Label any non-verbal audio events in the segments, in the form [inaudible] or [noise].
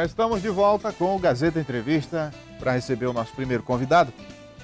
Já estamos de volta com o Gazeta Entrevista para receber o nosso primeiro convidado.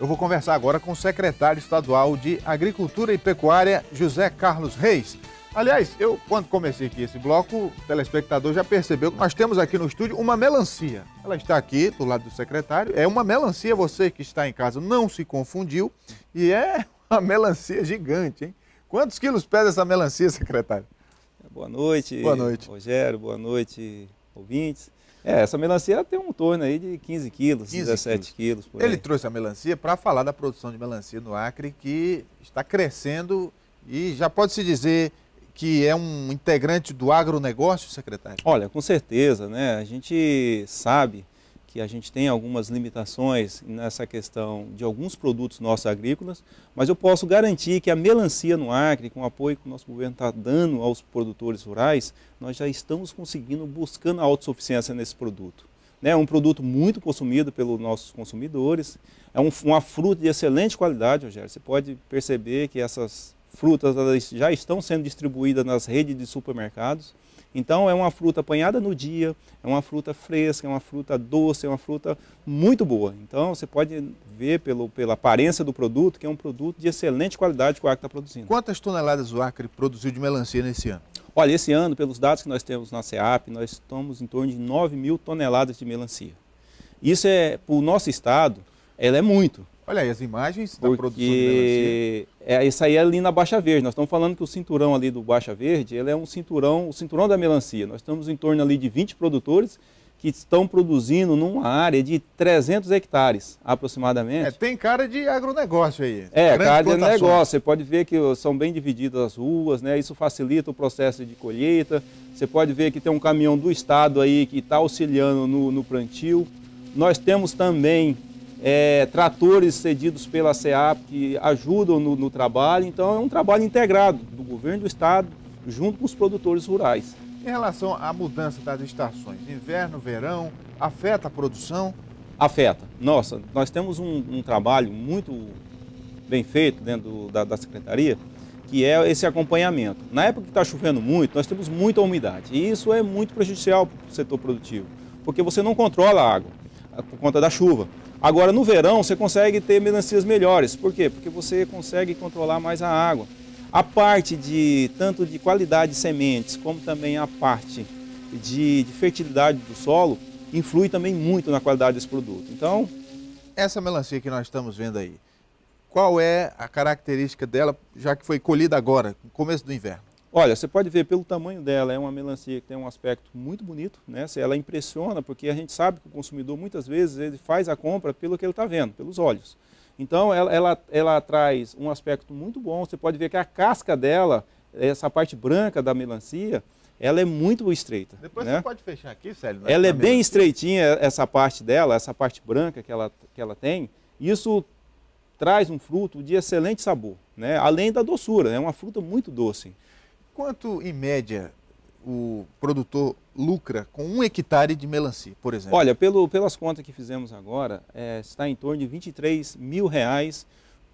Eu vou conversar agora com o secretário estadual de Agricultura e Pecuária, José Carlos Reis. Aliás, eu, quando comecei aqui esse bloco, o telespectador já percebeu que nós temos aqui no estúdio uma melancia. Ela está aqui do lado do secretário. É uma melancia, você que está em casa não se confundiu. E é [laughs] uma melancia gigante, hein? Quantos quilos pesa essa melancia, secretário? Boa noite. Boa noite. Rogério, boa noite, ouvintes. É, essa melancia tem um torno aí de 15 quilos, 15 17 quilos. quilos Ele trouxe a melancia para falar da produção de melancia no Acre, que está crescendo e já pode-se dizer que é um integrante do agronegócio, secretário? Olha, com certeza, né? A gente sabe a gente tem algumas limitações nessa questão de alguns produtos nossos agrícolas, mas eu posso garantir que a melancia no Acre, com o apoio que o nosso governo está dando aos produtores rurais, nós já estamos conseguindo, buscando a autossuficiência nesse produto. Né? É um produto muito consumido pelos nossos consumidores, é um, uma fruta de excelente qualidade, Rogério. Você pode perceber que essas frutas já estão sendo distribuídas nas redes de supermercados. Então é uma fruta apanhada no dia, é uma fruta fresca, é uma fruta doce, é uma fruta muito boa. Então você pode ver pelo, pela aparência do produto que é um produto de excelente qualidade que o Acre está produzindo. Quantas toneladas o Acre produziu de melancia nesse ano? Olha, esse ano, pelos dados que nós temos na CEAP, nós estamos em torno de 9 mil toneladas de melancia. Isso é, para o nosso estado, ela é muito. Olha aí as imagens da Porque produção de melancia. É, isso aí é ali na Baixa Verde. Nós estamos falando que o cinturão ali do Baixa Verde, ele é um cinturão, o cinturão da melancia. Nós estamos em torno ali de 20 produtores que estão produzindo numa área de 300 hectares, aproximadamente. É, tem cara de agronegócio aí. É, cara de agronegócio. Você pode ver que são bem divididas as ruas, né? Isso facilita o processo de colheita. Você pode ver que tem um caminhão do Estado aí que está auxiliando no, no plantio. Nós temos também é, tratores cedidos pela SEAP que ajudam no, no, trabalho. Então, é um trabalho integrado do governo do estado junto com os produtores rurais. Em relação à mudança das estações, inverno, verão, afeta a produção? Afeta. Nossa, nós temos um, um trabalho muito bem feito dentro do, da, da secretaria, que é esse acompanhamento. Na época que está chovendo muito, nós temos muita umidade e isso é muito prejudicial para o setor produtivo, porque você não controla a água por conta da chuva. Agora, no verão, você consegue ter melancias melhores. Por quê? Porque você consegue controlar mais a água. A parte de tanto de qualidade de sementes, como também a parte de, de fertilidade do solo, influi também muito na qualidade desse produto. Então... Essa melancia que nós estamos vendo aí, qual é a característica dela, já que foi colhida agora, no começo do inverno? Olha, você pode ver pelo tamanho dela, é uma melancia que tem um aspecto muito bonito, né? ela impressiona, porque a gente sabe que o consumidor muitas vezes ele faz a compra pelo que ele está vendo, pelos olhos. Então ela, ela, ela traz um aspecto muito bom, você pode ver que a casca dela, essa parte branca da melancia, ela é muito estreita. Depois né? você pode fechar aqui, Célio. Né? Ela é bem estreitinha, essa parte dela, essa parte branca que ela, que ela tem. Isso traz um fruto de excelente sabor, né? além da doçura, é né? uma fruta muito doce quanto, em média, o produtor lucra com um hectare de melancia, por exemplo? Olha, pelo, pelas contas que fizemos agora, é, está em torno de 23 mil reais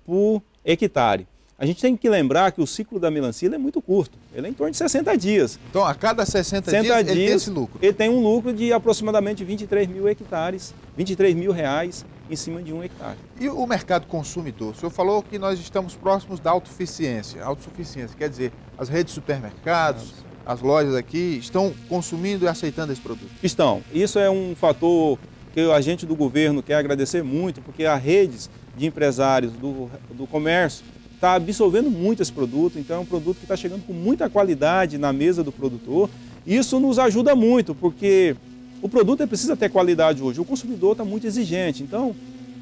por hectare. A gente tem que lembrar que o ciclo da melancia é muito curto, ele é em torno de 60 dias. Então, a cada 60, 60 dias, dias, ele tem esse lucro? Ele tem um lucro de aproximadamente 23 mil hectares, 23 mil reais em cima de um hectare. E o mercado consumidor? O senhor falou que nós estamos próximos da autossuficiência. Autossuficiência quer dizer, as redes de supermercados, Nossa. as lojas aqui estão consumindo e aceitando esse produto? Estão. Isso é um fator que a gente do governo quer agradecer muito, porque as redes de empresários do, do comércio está absorvendo muito esse produto, então é um produto que está chegando com muita qualidade na mesa do produtor. Isso nos ajuda muito, porque o produto é precisa ter qualidade hoje. O consumidor está muito exigente. Então,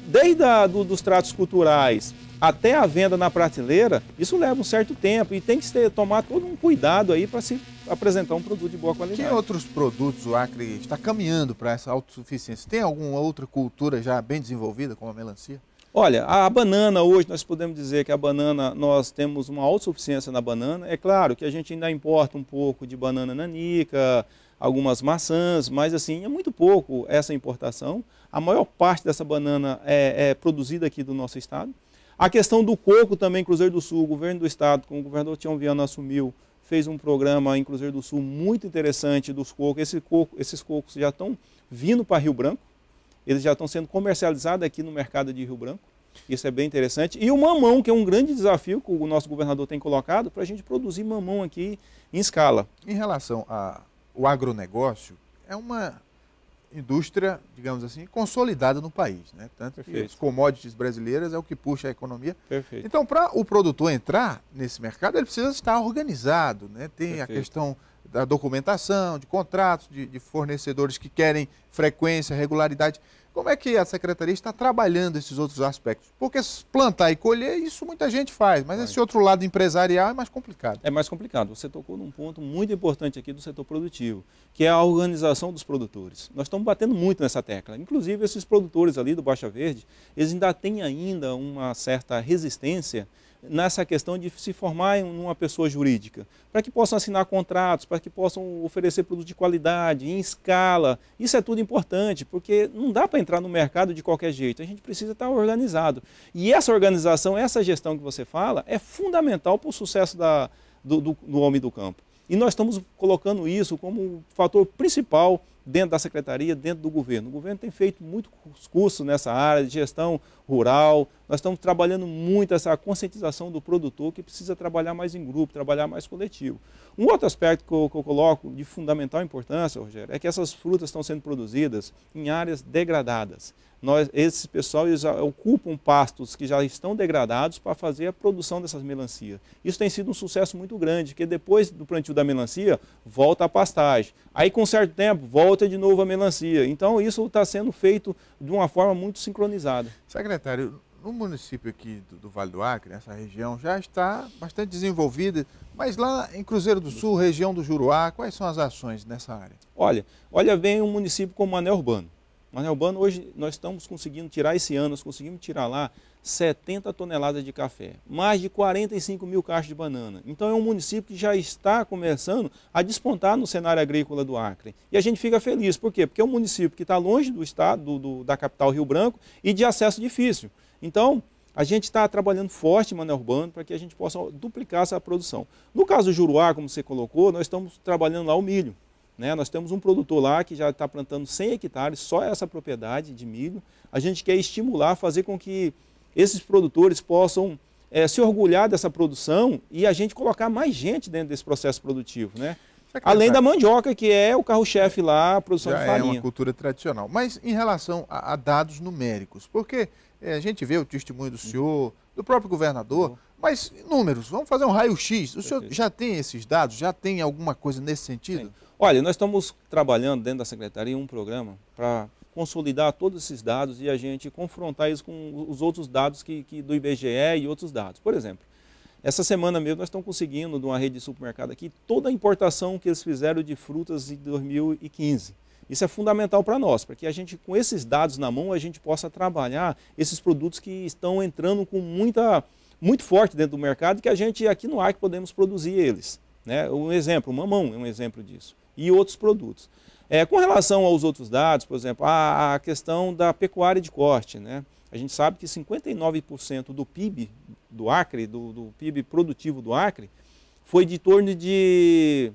desde a, do, dos tratos culturais até a venda na prateleira, isso leva um certo tempo e tem que ter, tomar todo um cuidado aí para se apresentar um produto de boa qualidade. Que outros produtos o Acre está caminhando para essa autossuficiência? Tem alguma outra cultura já bem desenvolvida, como a melancia? Olha, a banana hoje nós podemos dizer que a banana, nós temos uma autossuficiência na banana. É claro que a gente ainda importa um pouco de banana nanica, algumas maçãs, mas assim, é muito pouco essa importação. A maior parte dessa banana é, é produzida aqui do nosso estado. A questão do coco também, Cruzeiro do Sul, o governo do estado, com o governador Tião Viana assumiu, fez um programa em Cruzeiro do Sul muito interessante dos cocos. Esse coco, esses cocos já estão vindo para Rio Branco eles já estão sendo comercializados aqui no mercado de Rio Branco. Isso é bem interessante. E o mamão, que é um grande desafio que o nosso governador tem colocado para a gente produzir mamão aqui em escala. Em relação ao agronegócio, é uma indústria, digamos assim, consolidada no país. Né? Tanto Perfeito. que as commodities brasileiras é o que puxa a economia. Perfeito. Então, para o produtor entrar nesse mercado, ele precisa estar organizado. Né? Tem Perfeito. a questão da documentação, de contratos, de, de fornecedores que querem frequência, regularidade. Como é que a secretaria está trabalhando esses outros aspectos? Porque plantar e colher, isso muita gente faz, mas esse outro lado empresarial é mais complicado. É mais complicado. Você tocou num ponto muito importante aqui do setor produtivo, que é a organização dos produtores. Nós estamos batendo muito nessa tecla. Inclusive, esses produtores ali do Baixa Verde, eles ainda têm ainda uma certa resistência nessa questão de se formar em uma pessoa jurídica, para que possam assinar contratos, para que possam oferecer produtos de qualidade, em escala. Isso é tudo importante, porque não dá para entrar no mercado de qualquer jeito, a gente precisa estar organizado. E essa organização, essa gestão que você fala, é fundamental para o sucesso da, do, do, do homem do campo. E nós estamos colocando isso como fator principal dentro da secretaria, dentro do governo. O governo tem feito muitos cursos nessa área de gestão rural, nós estamos trabalhando muito essa conscientização do produtor que precisa trabalhar mais em grupo, trabalhar mais coletivo. Um outro aspecto que eu, que eu coloco de fundamental importância, Rogério, é que essas frutas estão sendo produzidas em áreas degradadas. Nós, esses pessoal eles ocupam pastos que já estão degradados para fazer a produção dessas melancias. Isso tem sido um sucesso muito grande, que depois do plantio da melancia, volta a pastagem. Aí, com certo tempo, volta de novo a melancia. Então, isso está sendo feito de uma forma muito sincronizada. Secretário, no município aqui do, do, Vale do Acre, essa região já está bastante desenvolvida, mas lá em Cruzeiro do Sul, região do Juruá, quais são as ações nessa área? Olha, olha vem um município como Mané Urbano. Mané Urbano, hoje nós estamos conseguindo tirar esse ano, nós conseguimos tirar lá 70 toneladas de café, mais de 45 mil caixas de banana. Então é um município que já está começando a despontar no cenário agrícola do Acre. E a gente fica feliz, por quê? Porque é um município que está longe do estado, do, do, da capital Rio Branco e de acesso difícil. Então, a gente está trabalhando forte em Mané Urbano para que a gente possa duplicar essa produção. No caso do Juruá, como você colocou, nós estamos trabalhando lá o milho. Né? Nós temos um produtor lá que já está plantando 100 hectares, só essa propriedade de milho. A gente quer estimular, fazer com que esses produtores possam é, se orgulhar dessa produção e a gente colocar mais gente dentro desse processo produtivo. Né? Além da tá mandioca, que é o carro-chefe lá, a produção Já de farinha. É uma cultura tradicional. Mas em relação a, a dados numéricos, porque é, a gente vê o testemunho do uhum. senhor, do próprio governador, uhum. mas números, vamos fazer um raio-x. O senhor já tem esses dados? Já tem alguma coisa nesse sentido? Sim. Olha, nós estamos trabalhando dentro da secretaria um programa para consolidar todos esses dados e a gente confrontar isso com os outros dados que, que do IBGE e outros dados. Por exemplo, essa semana mesmo nós estamos conseguindo, de uma rede de supermercado aqui, toda a importação que eles fizeram de frutas de 2015. Isso é fundamental para nós, para que a gente, com esses dados na mão, a gente possa trabalhar esses produtos que estão entrando com muita, muito forte dentro do mercado e que a gente aqui no ARC podemos produzir eles. Né? Um exemplo, o mamão é um exemplo disso. E outros produtos. É, com relação aos outros dados, por exemplo, a, a questão da pecuária de corte. Né? A gente sabe que 59% do PIB do Acre, do, do PIB produtivo do Acre, foi de torno de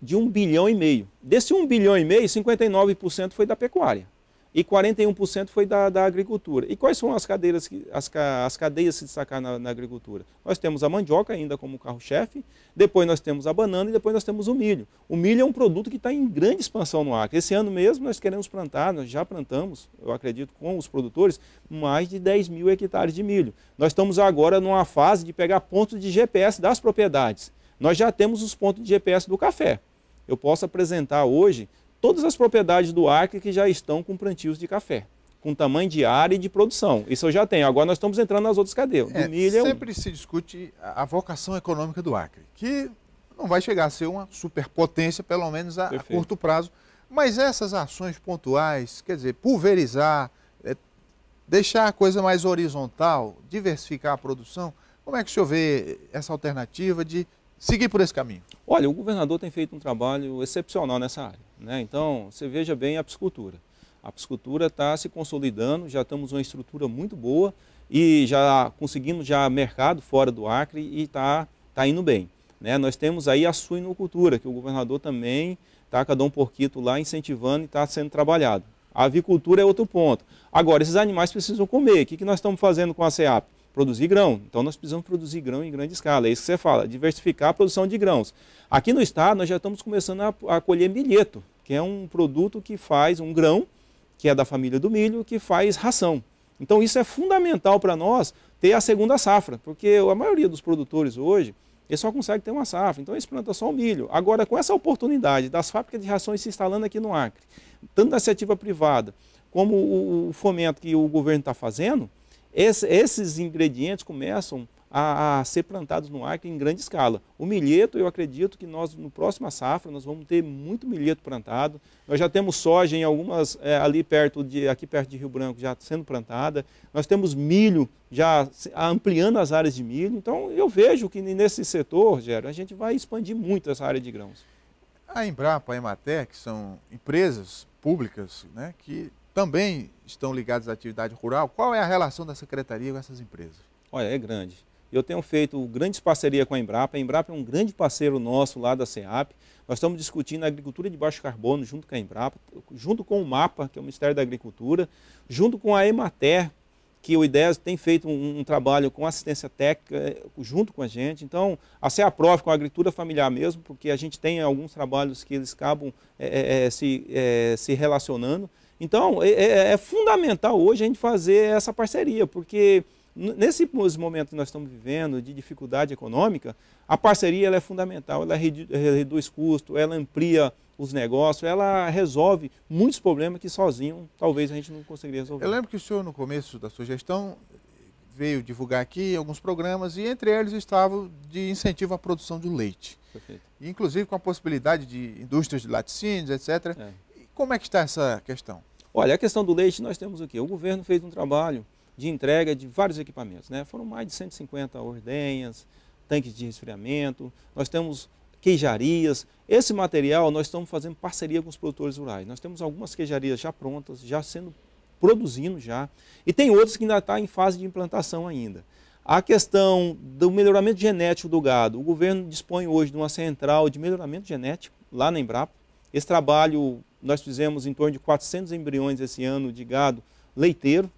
de 1 bilhão e meio. Desse 1 bilhão e meio, 59% foi da pecuária e 41% foi da, da, agricultura. E quais são as, cadeiras que, as, as cadeias que se destacar na, na agricultura? Nós temos a mandioca ainda como carro-chefe, depois nós temos a banana e depois nós temos o milho. O milho é um produto que está em grande expansão no Acre. Esse ano mesmo nós queremos plantar, nós já plantamos, eu acredito, com os produtores, mais de 10 mil hectares de milho. Nós estamos agora numa fase de pegar pontos de GPS das propriedades. Nós já temos os pontos de GPS do café eu posso apresentar hoje todas as propriedades do Acre que já estão com plantios de café, com tamanho de área e de produção. Isso eu já tenho. Agora nós estamos entrando nas outras cadeias. É, milho sempre é um. se discute a vocação econômica do Acre, que não vai chegar a ser uma superpotência, pelo menos a, a curto prazo. Mas essas ações pontuais, quer dizer, pulverizar, é, deixar a coisa mais horizontal, diversificar a produção, como é que o senhor vê essa alternativa de seguir por esse caminho? Olha, o governador tem feito um trabalho excepcional nessa área. Né? Então, você veja bem a piscicultura. A piscicultura está se consolidando, já temos uma estrutura muito boa e já conseguimos já mercado fora do Acre e está tá indo bem. Né? Nós temos aí a suinocultura, que o governador também está cada um porquito lá incentivando e está sendo trabalhado. A avicultura é outro ponto. Agora, esses animais precisam comer. O que, que nós estamos fazendo com a CEAP? produzir grão. Então nós precisamos produzir grão em grande escala. É isso que você fala, diversificar a produção de grãos. Aqui no estado nós já estamos começando a, a colher milheto, que é um produto que faz um grão, que é da família do milho, que faz ração. Então isso é fundamental para nós ter a segunda safra, porque a maioria dos produtores hoje, eles só consegue ter uma safra, então eles plantam só o milho. Agora, com essa oportunidade das fábricas de rações se instalando aqui no Acre, tanto da iniciativa privada como o fomento que o governo está fazendo, esse, esses ingredientes começam a, a, ser plantados no Acre em grande escala. O milheto, eu acredito que nós, no próximo safra, nós vamos ter muito milheto plantado. Nós já temos soja em algumas, é, ali perto de, aqui perto de Rio Branco, já sendo plantada. Nós temos milho já ampliando as áreas de milho. Então, eu vejo que nesse setor, Rogério, a gente vai expandir muito essa área de grãos. A Embrapa, a Emater, que são empresas públicas né, que também estão ligados à atividade rural. Qual é a relação da secretaria com essas empresas? Olha, é grande. Eu tenho feito grandes parcerias com a Embrapa. A Embrapa é um grande parceiro nosso lá da CEAP. Nós estamos discutindo a agricultura de baixo carbono junto com a Embrapa, junto com o MAPA, que é o Ministério da Agricultura, junto com a Emater, que o IDES tem feito um, um, trabalho com assistência técnica eh, junto com a gente. Então, a CEAPROF com a agricultura familiar mesmo, porque a gente tem alguns trabalhos que eles acabam é, é, se, é, se relacionando. Então, é, é, é fundamental hoje a gente fazer essa parceria, porque nesse momento que nós estamos vivendo de dificuldade econômica, a parceria ela é fundamental, ela reduz custo, ela amplia os negócios, ela resolve muitos problemas que sozinho talvez a gente não conseguiria resolver. Eu lembro que o senhor, no começo da sua gestão, veio divulgar aqui alguns programas e entre eles estava de incentivo à produção de leite. Perfeito. Inclusive com a possibilidade de indústrias de laticínios, etc., é. Como é que está essa questão? Olha, a questão do leite, nós temos o quê? O governo fez um trabalho de entrega de vários equipamentos. Né? Foram mais de 150 ordenhas, tanques de resfriamento, nós temos queijarias. Esse material nós estamos fazendo parceria com os produtores rurais. Nós temos algumas queijarias já prontas, já sendo produzindo já, e tem outras que ainda está em fase de implantação ainda. A questão do melhoramento genético do gado, o governo dispõe hoje de uma central de melhoramento genético lá na Embrapa. Esse trabalho nós fizemos em torno de 400 embriões esse ano de gado leiteiro.